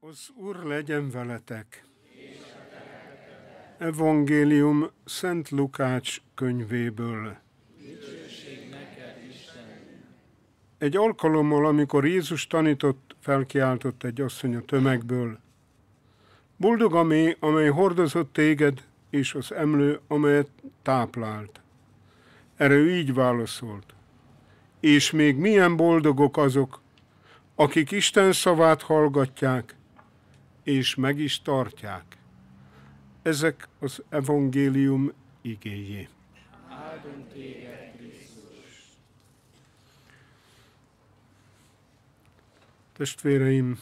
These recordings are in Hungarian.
Az Úr legyen veletek! Evangélium Szent Lukács könyvéből. Egy alkalommal, amikor Jézus tanított, felkiáltott egy asszony a tömegből. Boldog a mély, amely hordozott téged, és az emlő, amelyet táplált. Erre ő így válaszolt. És még milyen boldogok azok, akik Isten szavát hallgatják, és meg is tartják. Ezek az evangélium igényé. Testvéreim,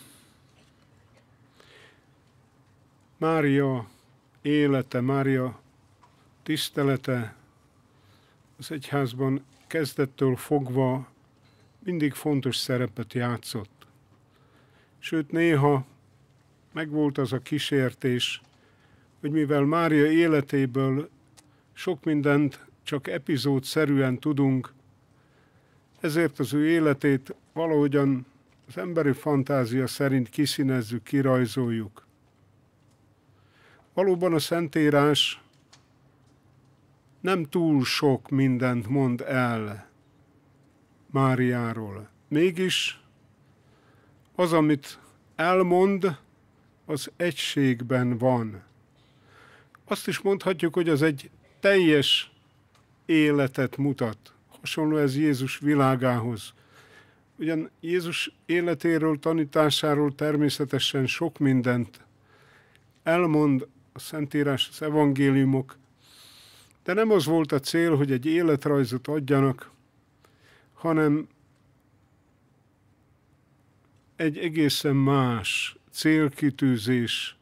Mária élete, Mária tisztelete az egyházban kezdettől fogva mindig fontos szerepet játszott. Sőt, néha megvolt az a kísértés, hogy mivel Mária életéből sok mindent csak epizódszerűen tudunk, ezért az ő életét valahogyan az emberi fantázia szerint kiszínezzük, kirajzoljuk. Valóban a Szentírás nem túl sok mindent mond el Máriáról. Mégis az, amit elmond, az egységben van. Azt is mondhatjuk, hogy az egy teljes életet mutat. Hasonló ez Jézus világához. Ugyan Jézus életéről, tanításáról természetesen sok mindent elmond a Szentírás, az evangéliumok, de nem az volt a cél, hogy egy életrajzot adjanak, hanem egy egészen más célkitűzés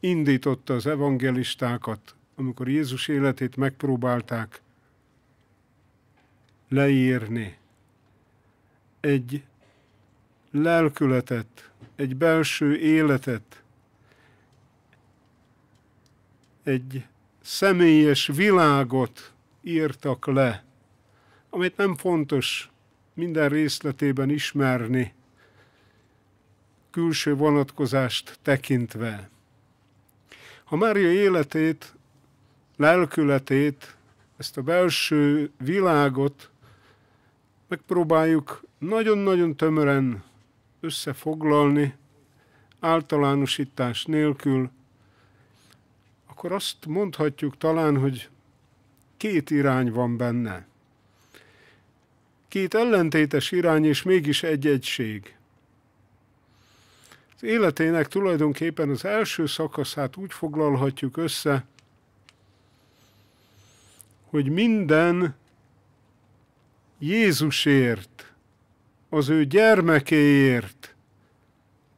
indította az evangelistákat, amikor Jézus életét megpróbálták leírni. Egy lelkületet, egy belső életet, egy személyes világot írtak le, amit nem fontos minden részletében ismerni, külső vonatkozást tekintve. Ha Mária életét, lelkületét, ezt a belső világot megpróbáljuk nagyon-nagyon tömören összefoglalni, általánosítás nélkül, akkor azt mondhatjuk talán, hogy két irány van benne. Két ellentétes irány, és mégis egy egység életének tulajdonképpen az első szakaszát úgy foglalhatjuk össze, hogy minden Jézusért, az ő gyermekéért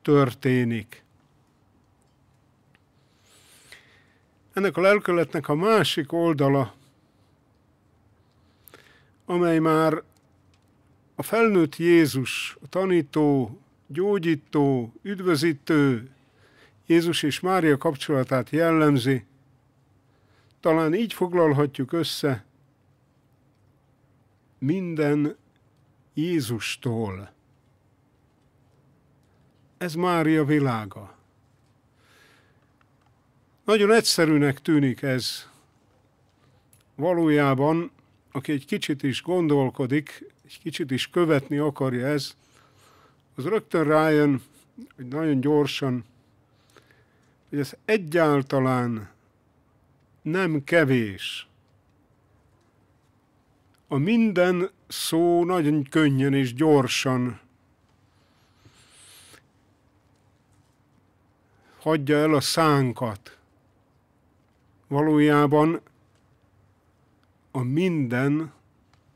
történik. Ennek a lelkületnek a másik oldala, amely már a felnőtt Jézus, a tanító, gyógyító, üdvözítő, Jézus és Mária kapcsolatát jellemzi. Talán így foglalhatjuk össze minden Jézustól. Ez Mária világa. Nagyon egyszerűnek tűnik ez. Valójában, aki egy kicsit is gondolkodik, egy kicsit is követni akarja ez, az rögtön rájön, hogy nagyon gyorsan, hogy ez egyáltalán nem kevés. A minden szó nagyon könnyen és gyorsan hagyja el a szánkat. Valójában a minden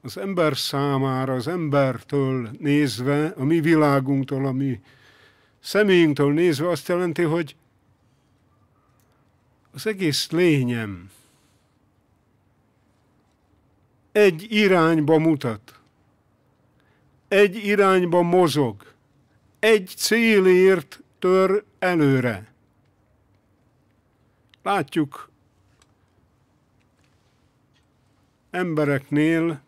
az ember számára, az embertől nézve, a mi világunktól, a mi személyünktől nézve azt jelenti, hogy az egész lényem egy irányba mutat, egy irányba mozog, egy célért tör előre. Látjuk embereknél,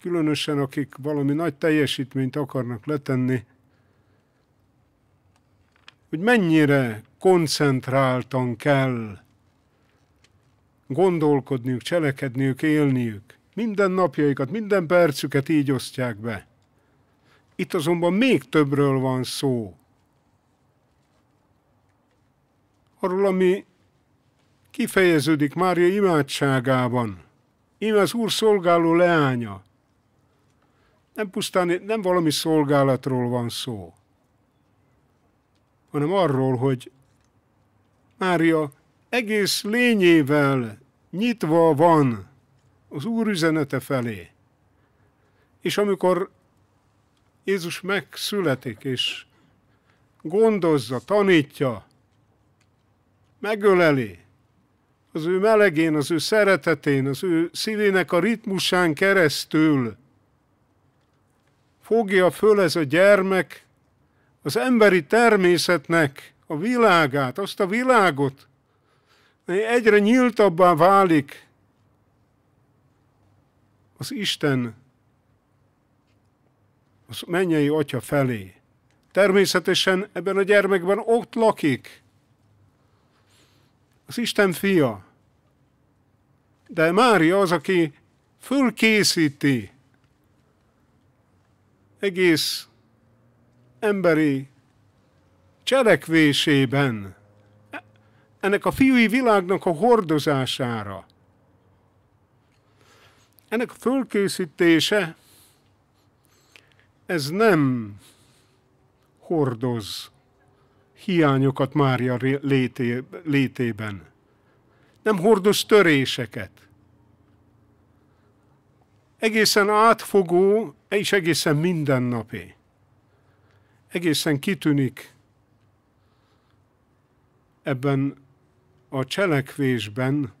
különösen akik valami nagy teljesítményt akarnak letenni, hogy mennyire koncentráltan kell gondolkodniuk, cselekedniük, élniük. Minden napjaikat, minden percüket így osztják be. Itt azonban még többről van szó. Arról, ami kifejeződik Mária imádságában. Íme az Úr szolgáló leánya, nem pusztán nem valami szolgálatról van szó, hanem arról, hogy Mária egész lényével nyitva van az Úr üzenete felé. És amikor Jézus megszületik, és gondozza, tanítja, megöleli, az ő melegén, az ő szeretetén, az ő szívének a ritmusán keresztül fogja föl ez a gyermek az emberi természetnek a világát, azt a világot, mely egyre nyíltabbá válik az Isten, az mennyei atya felé. Természetesen ebben a gyermekben ott lakik az Isten fia. De Mária az, aki fölkészíti egész emberi cselekvésében, ennek a fiúi világnak a hordozására. Ennek a fölkészítése, ez nem hordoz hiányokat Mária lété, létében. Nem hordoz töréseket. Egészen átfogó és egészen mindennapi. Egészen kitűnik ebben a cselekvésben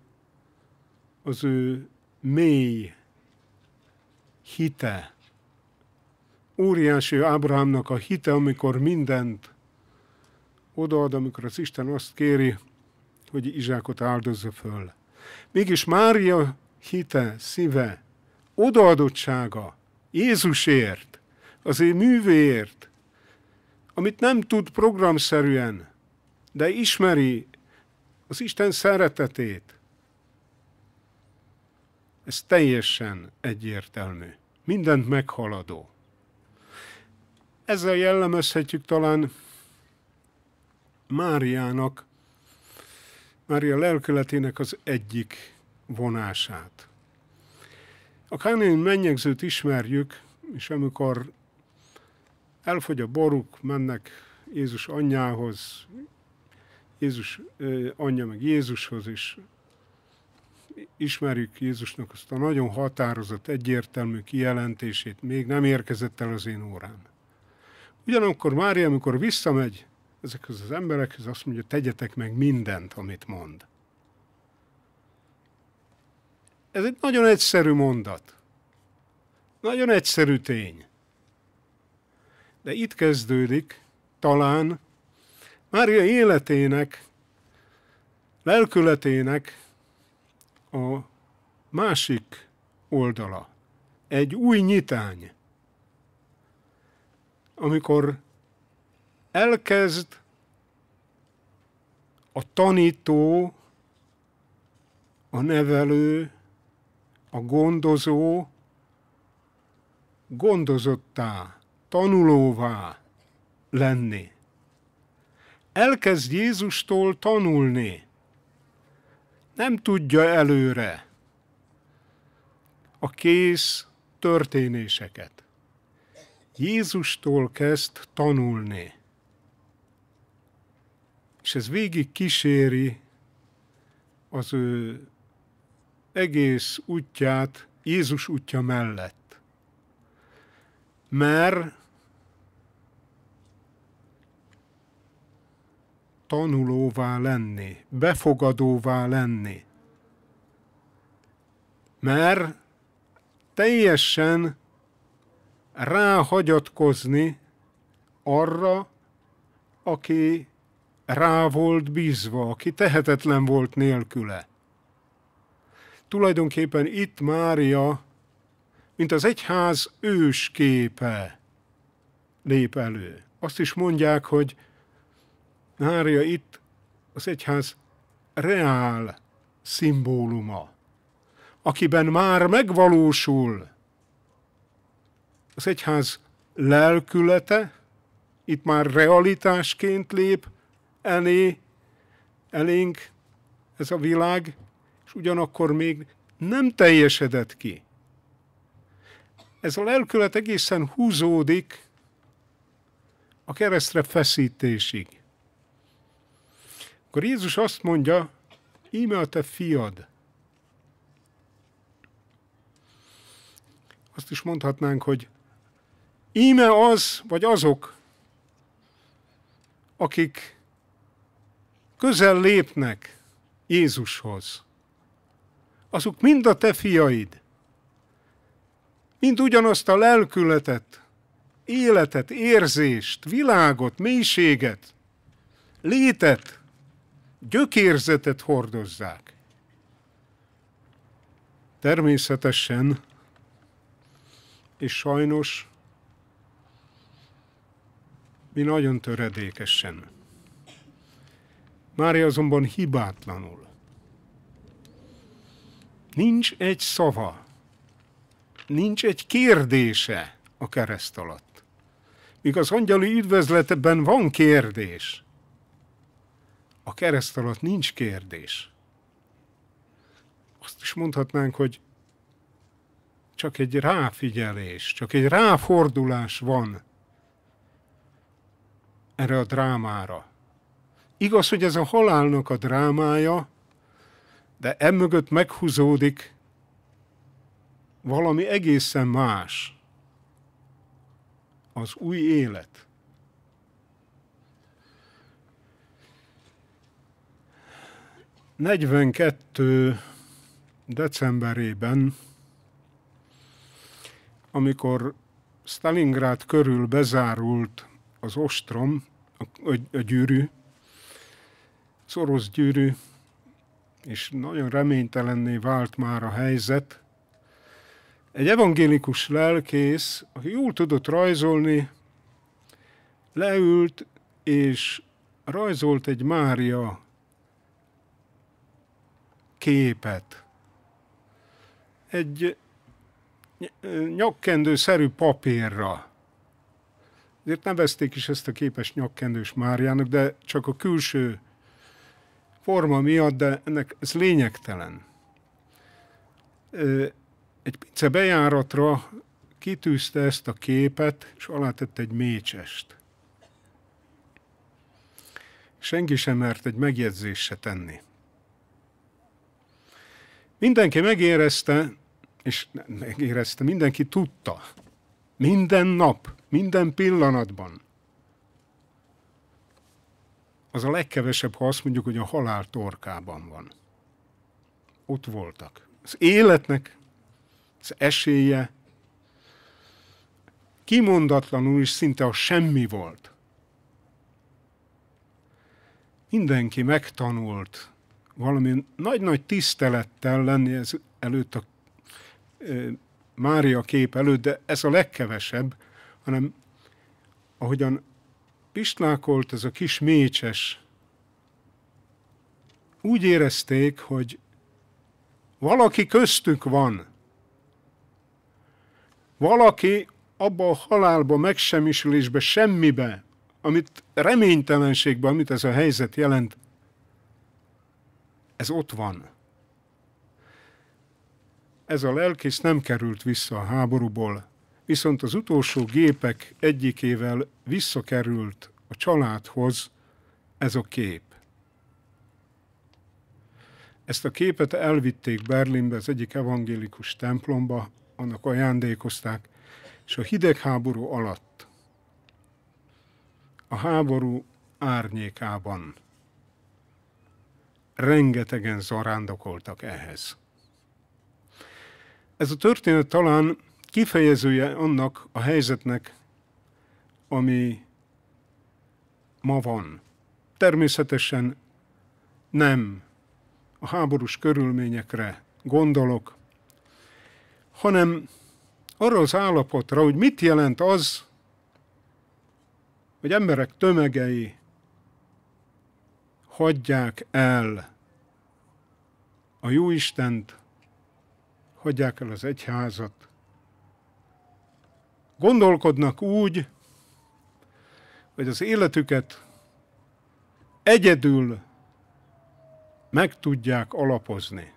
az ő mély hite. Óriási Ábrahámnak a hite, amikor mindent odaad, amikor az Isten azt kéri, hogy Izsákot áldozza föl. Mégis Mária hite, szíve, odaadottsága, Jézusért, az ő művéért, amit nem tud programszerűen, de ismeri az Isten szeretetét. Ez teljesen egyértelmű, mindent meghaladó. Ezzel jellemezhetjük talán Máriának, Mária lelkületének az egyik vonását. A Kánén mennyegzőt ismerjük, és amikor elfogy a boruk, mennek Jézus anyjához, Jézus anyja meg Jézushoz, és ismerjük Jézusnak azt a nagyon határozott, egyértelmű kijelentését, még nem érkezett el az én órám. Ugyanakkor Mária, amikor visszamegy ezekhez az emberekhez, azt mondja, tegyetek meg mindent, amit mond. Ez egy nagyon egyszerű mondat. Nagyon egyszerű tény. De itt kezdődik talán Mária életének, lelkületének a másik oldala. Egy új nyitány. Amikor elkezd a tanító, a nevelő, a gondozó gondozottá, tanulóvá lenni. Elkezd Jézustól tanulni. Nem tudja előre a kész történéseket. Jézustól kezd tanulni. És ez végig kíséri az ő egész útját Jézus útja mellett. Mert tanulóvá lenni, befogadóvá lenni. Mert teljesen ráhagyatkozni arra, aki rá volt bízva, aki tehetetlen volt nélküle. Tulajdonképpen itt Mária, mint az egyház ősképe lép elő. Azt is mondják, hogy Mária itt az egyház reál szimbóluma, akiben már megvalósul az egyház lelkülete, itt már realitásként lép elé, elénk ez a világ, ugyanakkor még nem teljesedett ki. Ez a lelkület egészen húzódik a keresztre feszítésig. Akkor Jézus azt mondja, íme a te fiad. Azt is mondhatnánk, hogy íme az, vagy azok, akik közel lépnek Jézushoz azok mind a te fiaid. Mind ugyanazt a lelkületet, életet, érzést, világot, mélységet, létet, gyökérzetet hordozzák. Természetesen, és sajnos, mi nagyon töredékesen. Mária azonban hibátlanul Nincs egy szava, nincs egy kérdése a kereszt alatt. Míg az angyali üdvözletben van kérdés, a kereszt alatt nincs kérdés. Azt is mondhatnánk, hogy csak egy ráfigyelés, csak egy ráfordulás van erre a drámára. Igaz, hogy ez a halálnak a drámája, de emögött meghúzódik valami egészen más. Az új élet. Negyvenkettő decemberében, amikor Stalingrád körül bezárult az ostrom, a, a, a gyűrű, az orosz gyűrű, és nagyon reménytelenné vált már a helyzet. Egy evangélikus lelkész, aki jól tudott rajzolni, leült és rajzolt egy Mária képet. Egy nyakkendőszerű papírra. Ezért nevezték is ezt a képes nyakkendős Máriának, de csak a külső forma miatt, de ennek ez lényegtelen. Egy pince bejáratra kitűzte ezt a képet, és tett egy mécsest. Senki sem mert egy megjegyzést se tenni. Mindenki megérezte, és megérezte, mindenki tudta, minden nap, minden pillanatban, az a legkevesebb, ha azt mondjuk, hogy a halál torkában van. Ott voltak. Az életnek az esélye kimondatlanul is szinte a semmi volt. Mindenki megtanult valami nagy-nagy tisztelettel lenni ez előtt a Mária kép előtt, de ez a legkevesebb, hanem ahogyan pisnákolt ez a kis mécses. Úgy érezték, hogy valaki köztük van. Valaki abba a halálba, megsemmisülésbe, semmibe, amit reménytelenségben, amit ez a helyzet jelent, ez ott van. Ez a lelkész nem került vissza a háborúból, viszont az utolsó gépek egyikével visszakerült a családhoz ez a kép. Ezt a képet elvitték Berlinbe, az egyik evangélikus templomba, annak ajándékozták, és a hidegháború alatt, a háború árnyékában rengetegen zarándokoltak ehhez. Ez a történet talán kifejezője annak a helyzetnek, ami ma van. Természetesen nem a háborús körülményekre gondolok, hanem arra az állapotra, hogy mit jelent az, hogy emberek tömegei hagyják el a Jóistent, hagyják el az egyházat, gondolkodnak úgy, hogy az életüket egyedül meg tudják alapozni.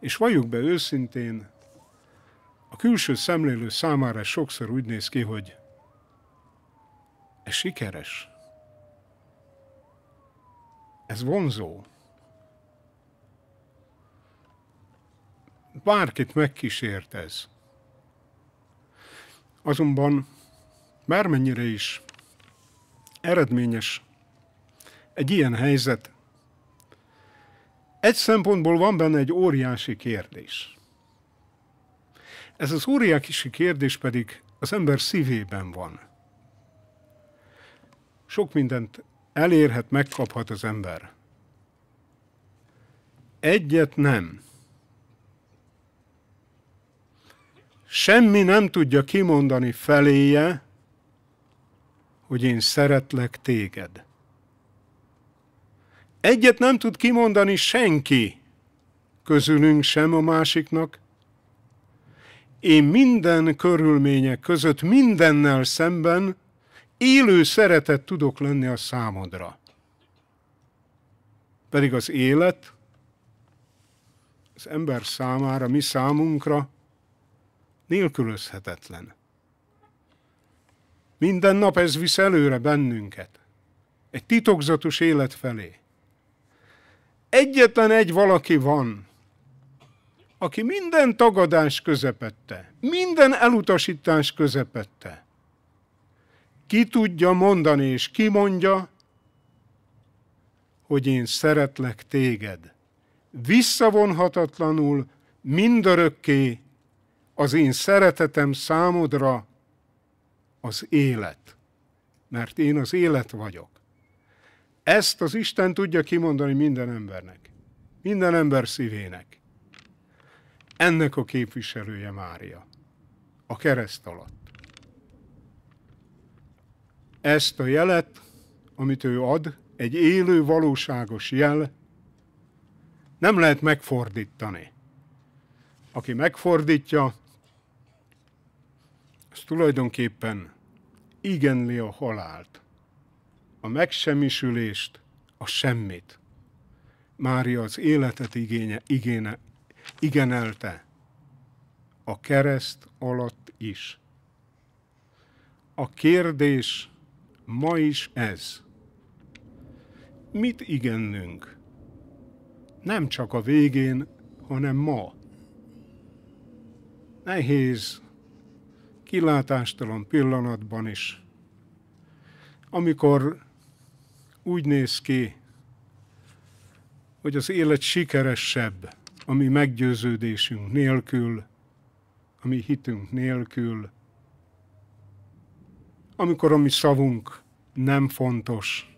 És valljuk be őszintén, a külső szemlélő számára sokszor úgy néz ki, hogy ez sikeres, ez vonzó. Bárkit megkísért ez. Azonban bármennyire is eredményes egy ilyen helyzet, egy szempontból van benne egy óriási kérdés. Ez az óriási kérdés pedig az ember szívében van. Sok mindent elérhet, megkaphat az ember. Egyet nem. Semmi nem tudja kimondani feléje, hogy én szeretlek téged. Egyet nem tud kimondani senki, közülünk sem a másiknak. Én minden körülmények között, mindennel szemben élő szeretet tudok lenni a számodra. Pedig az élet az ember számára, mi számunkra nélkülözhetetlen. Minden nap ez visz előre bennünket, egy titokzatos élet felé. Egyetlen egy valaki van, aki minden tagadás közepette, minden elutasítás közepette, ki tudja mondani és ki mondja, hogy én szeretlek téged. Visszavonhatatlanul, mindörökké az én szeretetem számodra az élet, mert én az élet vagyok. Ezt az Isten tudja kimondani minden embernek, minden ember szívének. Ennek a képviselője Mária, a kereszt alatt. Ezt a jelet, amit ő ad, egy élő, valóságos jel, nem lehet megfordítani. Aki megfordítja, az tulajdonképpen igenli a halált, a megsemmisülést, a semmit. Mária az életet igénye, igéne, igenelte a kereszt alatt is. A kérdés ma is ez. Mit igennünk? Nem csak a végén, hanem ma. Nehéz kilátástalan pillanatban is. Amikor úgy néz ki, hogy az élet sikeresebb ami meggyőződésünk nélkül, ami hitünk nélkül, amikor a mi szavunk nem fontos,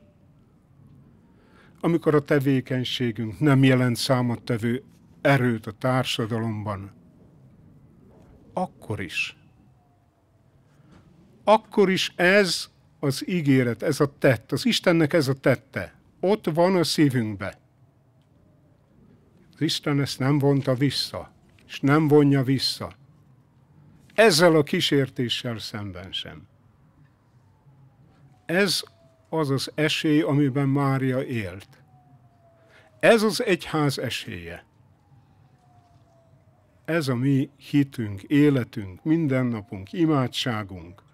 amikor a tevékenységünk nem jelent számottevő erőt a társadalomban, akkor is akkor is ez az ígéret, ez a tett, az Istennek ez a tette, ott van a szívünkbe. Az Isten ezt nem vonta vissza, és nem vonja vissza. Ezzel a kísértéssel szemben sem. Ez az az esély, amiben Mária élt. Ez az egyház esélye. Ez a mi hitünk, életünk, mindennapunk, imádságunk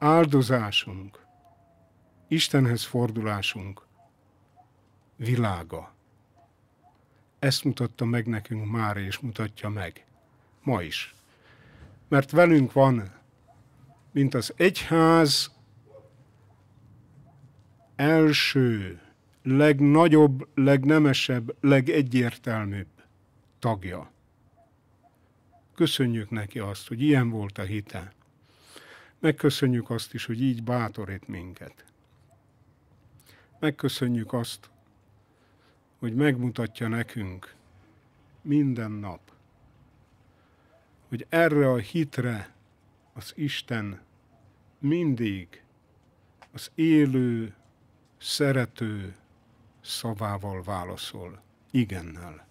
áldozásunk, Istenhez fordulásunk világa. Ezt mutatta meg nekünk már, és mutatja meg ma is. Mert velünk van, mint az egyház első, legnagyobb, legnemesebb, legegyértelműbb tagja. Köszönjük neki azt, hogy ilyen volt a hitel. Megköszönjük azt is, hogy így bátorít minket. Megköszönjük azt, hogy megmutatja nekünk minden nap, hogy erre a hitre az Isten mindig az élő, szerető szavával válaszol igennel.